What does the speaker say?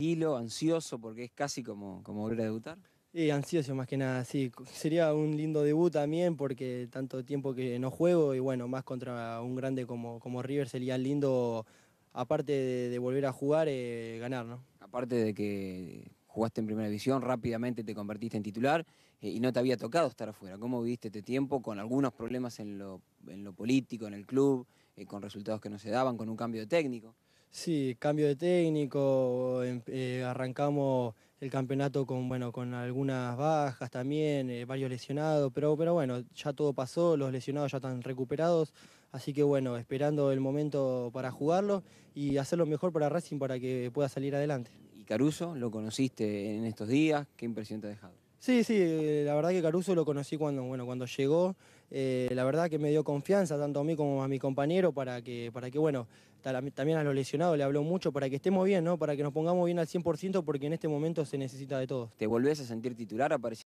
tranquilo, ansioso, porque es casi como, como volver a debutar? Sí, ansioso más que nada, sí. Sería un lindo debut también porque tanto tiempo que no juego y bueno, más contra un grande como, como River sería lindo, aparte de, volver a jugar, eh, ganar, ¿no? Aparte de que jugaste en primera división, rápidamente te convertiste en titular eh, y no te había tocado estar afuera. ¿Cómo viviste este tiempo con algunos problemas en lo, político, en el club, eh, con resultados que no se daban, con un cambio de técnico? Sí, cambio de técnico, em, eh, arrancamos el campeonato con, bueno, con algunas bajas también, eh, varios lesionados, pero, pero bueno, ya todo pasó, los lesionados ya están recuperados, así que bueno, esperando el momento para jugarlo y hacerlo mejor para Racing para que pueda salir adelante. ¿Y Caruso lo conociste en estos días? ¿Qué impresión te ha dejado? Sí, sí, eh, la verdad que Caruso lo conocí cuando, bueno, cuando llegó. Eh, la verdad que me dio confianza tanto a mí como a mi compañero para que, para que bueno, también a los lesionados le habló mucho para que estemos bien, ¿no? Para que nos pongamos bien al 100% porque en este momento se necesita de todos. ¿Te volvés a sentir titular?